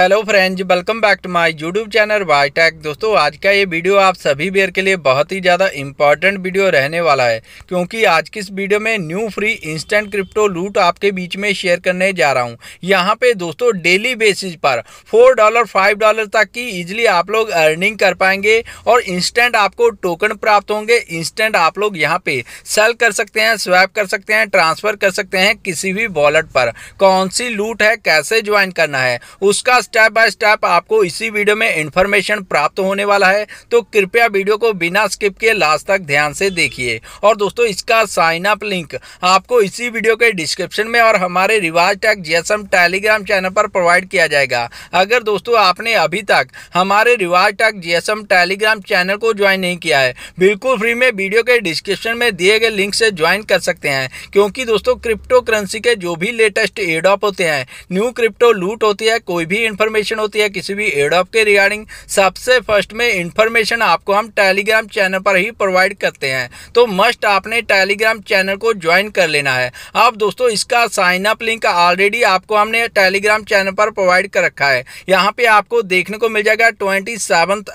hello friends welcome back to my YouTube channel Y Tech दोस्तों आज का ये वीडियो आप सभी बेयर के लिए बहुत ही ज़्यादा इंपॉर्टेंट वीडियो रहने वाला है क्योंकि आज की इस वीडियो में न्यू फ्री इंस्टेंट क्रिप्टो लूट आपके बीच में शेयर करने जा रहा हूँ यहाँ पे दोस्तों डेली बेसिस पर फोर डॉलर फाइव डॉलर तक की इजिली आप लोग अर्निंग कर पाएंगे और इंस्टेंट आपको टोकन प्राप्त होंगे इंस्टेंट आप लोग यहाँ पे सेल कर सकते हैं स्वैप कर सकते हैं ट्रांसफ़र कर सकते हैं किसी भी वॉलेट पर कौन सी लूट है कैसे ज्वाइन करना है उसका स्टेप बाय स्टेप आपको इसी वीडियो में इन्फॉर्मेशन प्राप्त होने वाला है तो कृपया वीडियो को बिना स्किप किए लास्ट तक ध्यान से देखिए और दोस्तों इसका साइन अप लिंक आपको इसी वीडियो के डिस्क्रिप्शन में और हमारे Riwaj Tech GSM Telegram channel पर प्रोवाइड किया जाएगा अगर दोस्तों आपने अभी तक हमारे Riwaj Tech GSM Telegram channel को ज्वाइन नहीं किया है बिल्कुल फ्री में वीडियो के डिस्क्रिप्शन में दिए गए लिंक से ज्वाइन कर सकते हैं क्योंकि दोस्तों क्रिप्टो करेंसी के जो भी लेटेस्ट एडॉप होते हैं न्यू क्रिप्टो लूट होती है कोई भी इन्फॉर्मेशन होती है किसी भी एडॉप के रिगार्डिंग सबसे फर्स्ट में इन्फॉर्मेशन आपको हम टेलीग्राम चैनल पर ही प्रोवाइड करते हैं तो मस्ट आपने टेलीग्राम चैनल को ज्वाइन कर लेना है आप दोस्तों इसका साइन अप लिंक ऑलरेडी आपको हमने टेलीग्राम चैनल पर प्रोवाइड कर रखा है यहाँ पे आपको देखने को मिल जाएगा ट्वेंटी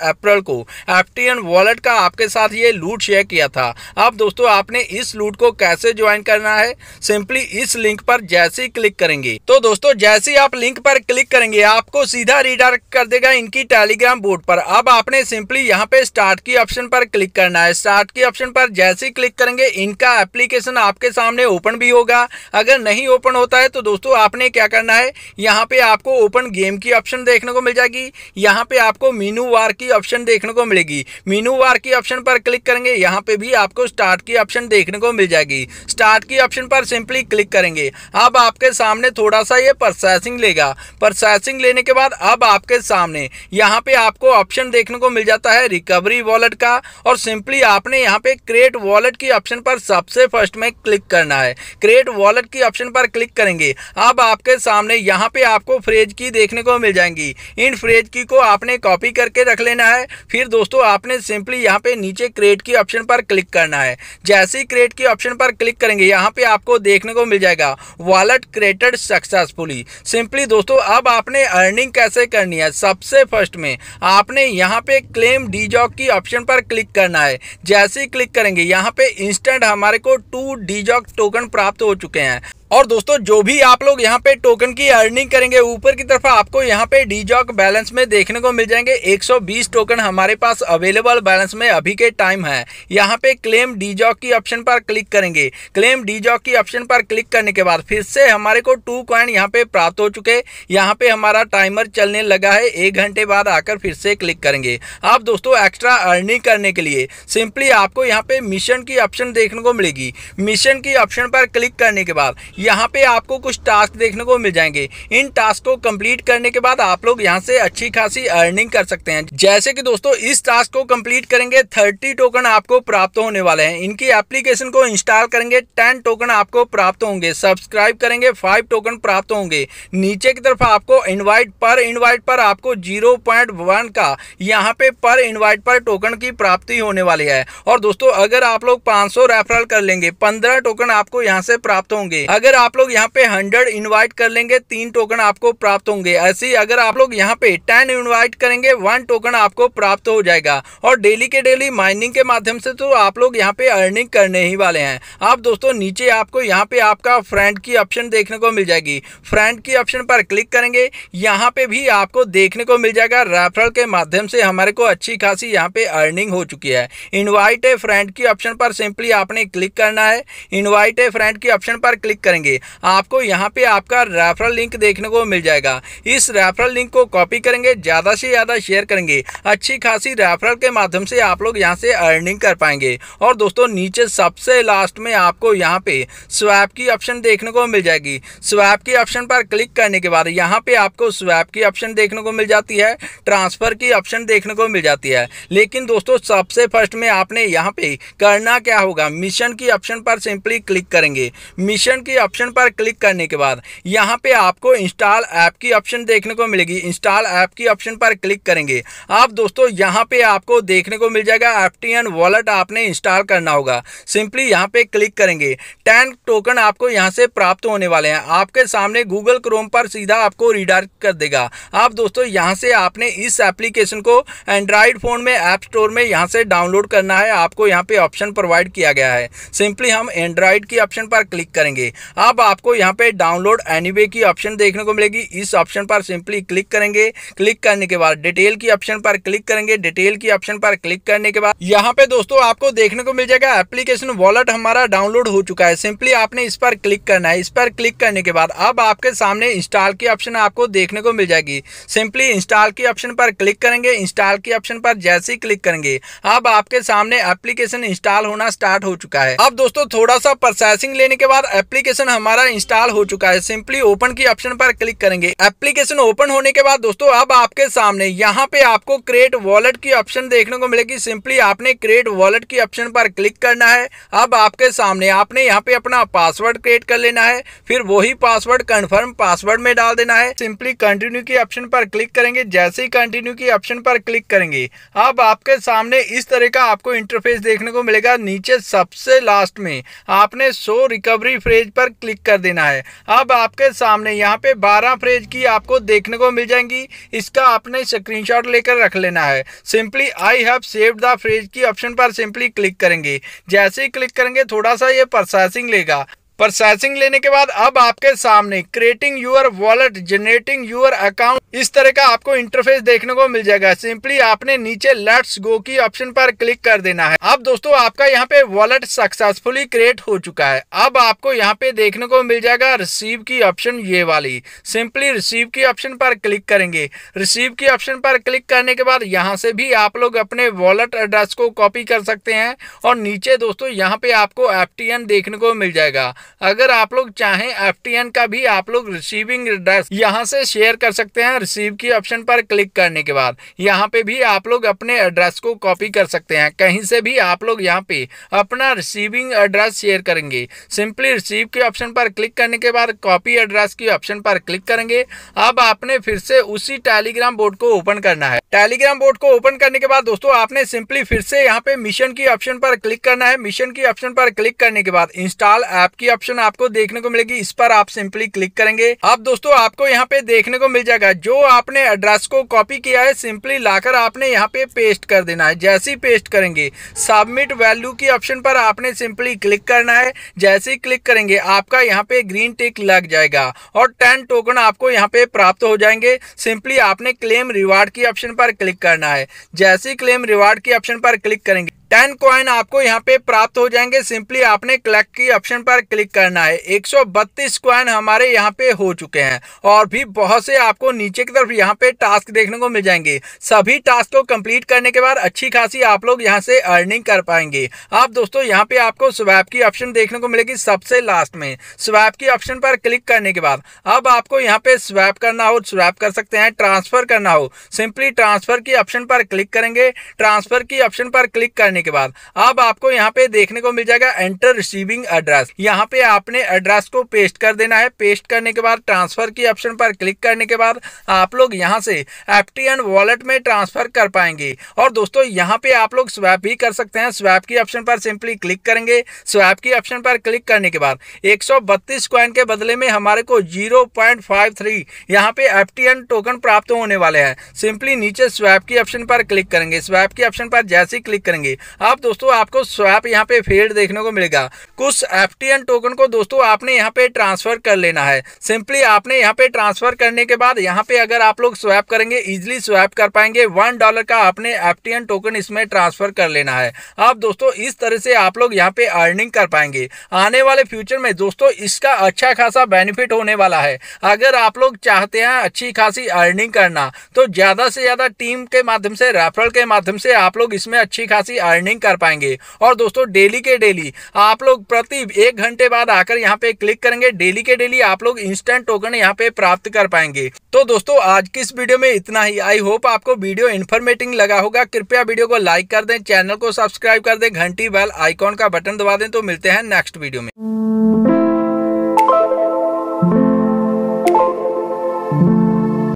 अप्रैल को एफ वॉलेट का आपके साथ ये लूट शेयर किया था अब दोस्तों आपने इस लूट को कैसे ज्वाइन करना है सिंपली इस लिंक पर जैसे ही क्लिक करेंगे तो दोस्तों जैसे ही आप लिंक पर क्लिक करेंगे आपको आपको सीधा रिडायरेक्ट कर देगा इनकी टेलीग्राम बोर्ड पर अब आपने सिंपली यहाँ पे स्टार्ट की ऑप्शन पर क्लिक करना है स्टार्ट की ऑप्शन पर जैसे ही क्लिक करेंगे इनका एप्लीकेशन आपके सामने ओपन भी होगा अगर नहीं ओपन होता है तो दोस्तों आपने क्या करना है यहाँ पे आपको ओपन गेम की ऑप्शन देखने को मिल जाएगी यहाँ पे आपको मीनू वार की ऑप्शन देखने को मिलेगी मीनू वार की ऑप्शन पर क्लिक करेंगे यहाँ पे भी आपको स्टार्ट की ऑप्शन देखने को मिल जाएगी स्टार्ट की ऑप्शन पर सिंपली क्लिक करेंगे अब आपके सामने थोड़ा सा ये प्रोसेसिंग लेगा प्रोसेसिंग लेने के बाद अब आपके सामने यहाँ पे आपको ऑप्शन देखने को मिल जाता है रिकवरी वॉलेट का और सिंपली आपने यहाँ पे क्रिएट वॉलेट की ऑप्शन पर सबसे फर्स्ट में क्लिक करना है क्रिएट वॉलेट की ऑप्शन पर क्लिक करेंगे अब आपके सामने यहाँ पे आपको फ्रेज की देखने को मिल जाएंगी इन फ्रेज की को आपने कॉपी करके रख लेना है फिर दोस्तों आपने सिंपली यहाँ पे नीचे क्रिएट की ऑप्शन पर क्लिक करना है जैसे ही क्रिएट की ऑप्शन पर क्लिक करेंगे यहाँ पे आपको देखने को मिल जाएगा वॉलेट क्रिएटेड सक्सेसफुली सिंपली दोस्तों अब आपने अर्निंग कैसे करनी है सबसे फर्स्ट में आपने यहाँ पे क्लेम डी जॉक की ऑप्शन पर क्लिक करना है जैसे ही क्लिक करेंगे यहाँ पे इंस्टेंट हमारे को टू डी जॉक टोकन प्राप्त हो चुके हैं और दोस्तों जो भी आप लोग यहाँ पे टोकन की अर्निंग करेंगे ऊपर की तरफ आपको यहाँ पे डीजॉक बैलेंस में देखने को मिल जाएंगे 120 टोकन हमारे पास अवेलेबल बैलेंस में अभी के टाइम है यहाँ पे क्लेम डीजॉक की ऑप्शन पर क्लिक करेंगे क्लेम डीजॉक की ऑप्शन पर क्लिक करने के बाद फिर से हमारे को टू क्वाइन यहाँ पे प्राप्त हो चुके यहाँ पे हमारा टाइमर चलने लगा है एक घंटे बाद आकर फिर से क्लिक करेंगे आप दोस्तों एक्स्ट्रा अर्निंग करने के लिए सिंपली आपको यहाँ पे मिशन की ऑप्शन देखने को मिलेगी मिशन की ऑप्शन पर क्लिक करने के बाद यहाँ पे आपको कुछ टास्क देखने को मिल जाएंगे इन टास्क को कंप्लीट करने के बाद आप लोग यहाँ से अच्छी खासी अर्निंग कर सकते हैं जैसे कि दोस्तों इस टास्क को कंप्लीट करेंगे थर्टी टोकन आपको प्राप्त होने वाले हैं इनकी एप्लीकेशन को इंस्टॉल करेंगे टेन टोकन आपको प्राप्त होंगे सब्सक्राइब करेंगे फाइव टोकन प्राप्त होंगे नीचे की तरफ आपको इन्वाइट पर इन्वाइट पर आपको जीरो पॉइंट वन का यहाँ पे पर इन्वाइट पर टोकन की प्राप्ति होने वाली है और दोस्तों अगर आप लोग पांच रेफरल कर लेंगे पंद्रह टोकन आपको यहाँ से प्राप्त होंगे अगर अगर आप लोग यहाँ पे हंड्रेड इन्वाइट कर लेंगे तीन टोकन आपको प्राप्त होंगे ऐसे ही अगर आप लोग यहाँ पे टेन इन्वाइट करेंगे वन टोकन आपको प्राप्त हो जाएगा और डेली के डेली माइनिंग के माध्यम से तो आप लोग यहाँ पे अर्निंग करने ही वाले हैं आप दोस्तों नीचे आपको यहाँ पे आपका फ्रेंड की ऑप्शन देखने को मिल जाएगी फ्रेंड की ऑप्शन पर क्लिक करेंगे यहाँ पे भी आपको देखने को मिल जाएगा रेफरल के माध्यम से हमारे को अच्छी खासी यहाँ पे अर्निंग हो चुकी है इन्वाइट ए फ्रेंड की ऑप्शन पर सिंपली आपने क्लिक करना है इन्वाइट ए फ्रेंड की ऑप्शन पर क्लिक करें करेंगे आपको यहाँ पे आपका रेफरल लिंक देखने को मिल जाएगा इस रेफरल लिंक को कॉपी करेंगे ज़्यादा से ज़्यादा शेयर करेंगे अच्छी खासी रेफरल के माध्यम से आप लोग यहाँ से अर्निंग कर पाएंगे और दोस्तों नीचे सबसे लास्ट में आपको यहाँ पे स्वैप की ऑप्शन देखने को मिल जाएगी स्वैप की ऑप्शन पर क्लिक करने के बाद यहाँ पे आपको स्वैप की ऑप्शन देखने को मिल जाती है ट्रांसफ़र की ऑप्शन देखने को मिल जाती है लेकिन दोस्तों सबसे फर्स्ट में आपने यहाँ पे करना क्या होगा मिशन की ऑप्शन पर सिंपली क्लिक करेंगे मिशन की ऑप्शन पर क्लिक करने के बाद यहाँ पे आपको इंस्टॉल ऐप की ऑप्शन देखने को मिलेगी इंस्टॉल ऐप की ऑप्शन पर क्लिक करेंगे आप दोस्तों यहाँ पे आपको देखने को मिल जाएगा एफ वॉलेट आपने इंस्टॉल करना होगा सिंपली यहाँ पे क्लिक करेंगे टेन टोकन आपको यहाँ से प्राप्त होने वाले हैं आपके सामने गूगल क्रोम पर सीधा आपको रिडायरेक्ट कर देगा आप दोस्तों यहाँ से आपने इस एप्लीकेशन को एंड्रॉयड फ़ोन में ऐप स्टोर में यहाँ से डाउनलोड करना है आपको यहाँ पे ऑप्शन प्रोवाइड किया गया है सिंपली हम एंड्रॉयड की ऑप्शन पर क्लिक करेंगे अब आपको यहाँ पे डाउनलोड एनीवे की ऑप्शन देखने को मिलेगी इस ऑप्शन पर सिंपली क्लिक करेंगे क्लिक करने के बाद डिटेल की ऑप्शन पर क्लिक करेंगे डिटेल की ऑप्शन पर क्लिक करने के बाद यहाँ पे दोस्तों आपको देखने को मिल जाएगा एप्लीकेशन वॉलेट हमारा डाउनलोड हो चुका है सिंपली आपने इस पर क्लिक करना है इस पर क्लिक करने के बाद अब आपके सामने इंस्टॉल की ऑप्शन आपको देखने को मिल जाएगी सिंपली इंस्टॉल की ऑप्शन पर क्लिक करेंगे इंस्टॉल की ऑप्शन पर जैसे ही क्लिक करेंगे अब आपके सामने एप्लीकेशन इंस्टॉल होना स्टार्ट हो चुका है अब दोस्तों थोड़ा सा प्रोसेसिंग लेने के बाद एप्लीकेशन एप्लीकेशन हमारा इंस्टॉल हो चुका है सिंपली ओपन की ऑप्शन पर क्लिक करेंगे एप्लीकेशन ओपन होने के बाद दोस्तों अब आपके सामने यहाँ पे आपको क्रिएट वॉलेट की ऑप्शन देखने को मिलेगी सिंपली आपने क्रिएट वॉलेट की ऑप्शन पर क्लिक करना है अब आपके सामने आपने यहाँ पे अपना पासवर्ड क्रिएट कर लेना है फिर वही पासवर्ड कन्फर्म पासवर्ड में डाल देना है सिंपली कंटिन्यू की ऑप्शन पर क्लिक करेंगे जैसे ही कंटिन्यू की ऑप्शन पर क्लिक करेंगे अब आपके सामने इस तरह का आपको इंटरफेस देखने को मिलेगा नीचे सबसे लास्ट में आपने सो रिकवरी फ्रेज पर क्लिक कर देना है अब आपके सामने यहाँ पे 12 फ्रेज की आपको देखने को मिल जाएंगी इसका आपने स्क्रीनशॉट लेकर रख लेना है simply I have save the phrase की ऑप्शन पर सिंपली क्लिक करेंगे जैसे ही क्लिक करेंगे थोड़ा सा ये प्रोसेसिंग लेगा प्रोसेसिंग लेने के बाद अब आपके सामने creating your wallet generating your account इस तरह का आपको इंटरफेस देखने को मिल जाएगा सिंपली आपने नीचे लेट्स गो की ऑप्शन पर क्लिक कर देना है अब दोस्तों आपका यहाँ पे वॉलेट सक्सेसफुली क्रिएट हो चुका है अब आपको यहाँ पे देखने को मिल जाएगा रिसीव की ऑप्शन ये वाली सिंपली रिसीव की ऑप्शन पर क्लिक करेंगे रिसीव की ऑप्शन पर क्लिक करने के बाद यहाँ से भी आप लोग अपने वॉलेट एड्रेस को कॉपी कर सकते हैं और नीचे दोस्तों यहाँ पे आपको एफ देखने को मिल जाएगा अगर आप लोग चाहें एफ का भी आप लोग रिसीविंग एड्रेस यहाँ से शेयर कर सकते हैं रिसीव की ऑप्शन पर क्लिक करने के बाद यहाँ पे भी आप लोग अपने एड्रेस को कॉपी कर सकते हैं कहीं से भी आप लोग यहाँ पे अपना रिसीविंग एड्रेस शेयर करेंगे सिंपली रिसीव के ऑप्शन पर क्लिक करने के बाद कॉपी एड्रेस की ऑप्शन पर क्लिक करेंगे अब आपने फिर से उसी टेलीग्राम बोर्ड को ओपन करना है टेलीग्राम बोर्ड को ओपन करने के बाद दोस्तों आपने सिंपली फिर से यहाँ पे मिशन की ऑप्शन पर क्लिक करना है मिशन की ऑप्शन पर क्लिक करने के बाद इंस्टॉल ऐप की ऑप्शन आपको देखने को मिलेगी इस पर आप सिंपली क्लिक करेंगे आप दोस्तों आपको यहाँ पे देखने को मिल जाएगा जो आपने एड्रेस को कॉपी किया है सिंपली लाकर आपने यहाँ पे पेस्ट कर देना है जैसे ही पेस्ट करेंगे सबमिट वैल्यू की ऑप्शन पर आपने सिंपली क्लिक करना है जैसे ही क्लिक करेंगे आपका यहाँ पे ग्रीन टिक लग जाएगा और टेन टोकन आपको यहाँ पे प्राप्त हो जाएंगे सिंपली आपने क्लेम रिवार्ड की ऑप्शन पर क्लिक करना है जैसे ही क्लेम रिवार्ड की ऑप्शन पर क्लिक करेंगे टेन क्वाइन आपको यहाँ पे प्राप्त हो जाएंगे सिंपली आपने कलेक्ट की ऑप्शन पर क्लिक करना है 132 क्वाइन हमारे यहाँ पे हो चुके हैं और भी बहुत से आपको नीचे की तरफ यहाँ पे टास्क देखने को मिल जाएंगे सभी टास्क को कंप्लीट करने के बाद अच्छी खासी आप लोग यहाँ से अर्निंग कर पाएंगे आप दोस्तों यहाँ पे आपको स्वैप की ऑप्शन देखने को मिलेगी सबसे लास्ट में स्वैप की ऑप्शन पर क्लिक करने के बाद अब आपको यहाँ पे स्वैप करना हो स्वैप कर सकते हैं ट्रांसफर करना हो सिंपली ट्रांसफर की ऑप्शन पर क्लिक करेंगे ट्रांसफर की ऑप्शन पर क्लिक करने करने के बाद अब आपको यहाँ पे देखने को मिल जाएगा एंटर रिसीविंग एड्रेस यहाँ पे आपने एड्रेस को पेस्ट कर देना है पेस्ट करने के बाद ट्रांसफर की ऑप्शन पर क्लिक करने के बाद आप लोग यहाँ से एफ टी एंड वॉलेट में ट्रांसफर कर पाएंगे और दोस्तों यहाँ पे आप लोग स्वैप भी कर सकते हैं स्वैप की ऑप्शन पर सिंपली क्लिक करेंगे स्वैप की ऑप्शन पर क्लिक करने के बाद 132 कॉइन के बदले में हमारे को जीरो पॉइंट फाइव थ्री यहाँ पे एफटीएन टोकन प्राप्त होने वाले हैं सिंपली नीचे स्वैप की ऑप्शन पर क्लिक करेंगे स्वैप की ऑप्शन पर जैसे ही क्लिक करेंगे आप दोस्तों आपको स्वैप यहाँ पे फील्ड देखने को मिलेगा कुछ एफ टोकन को दोस्तों आपने यहाँ पे ट्रांसफर कर लेना है सिंपली आपने यहाँ पे ट्रांसफर करने के बाद यहाँ पे अगर आप लोग स्वैप करेंगे इजिली स्वैप कर पाएंगे वन डॉलर का आपने एफ टोकन इसमें ट्रांसफर कर लेना है आप दोस्तों इस तरह से आप लोग यहाँ पे अर्निंग कर पाएंगे आने वाले फ्यूचर में दोस्तों इसका अच्छा खासा बेनिफिट होने वाला है अगर आप लोग चाहते हैं अच्छी खासी अर्निंग करना तो ज़्यादा से ज़्यादा टीम के माध्यम से रेफरल के माध्यम से आप लोग इसमें अच्छी खासी अर्निंग कर पाएंगे और दोस्तों डेली के डेली आप लोग प्रति एक घंटे बाद आकर यहाँ पे क्लिक करेंगे डेली के डेली आप लोग इंस्टेंट टोकन यहाँ पे प्राप्त कर पाएंगे तो दोस्तों आज की इस वीडियो में इतना ही आई होप आपको वीडियो इन्फॉर्मेटिव लगा होगा कृपया वीडियो को लाइक कर दें चैनल को सब्सक्राइब कर दें घंटी बेल आइकॉन का बटन दबा दें तो मिलते हैं नेक्स्ट वीडियो में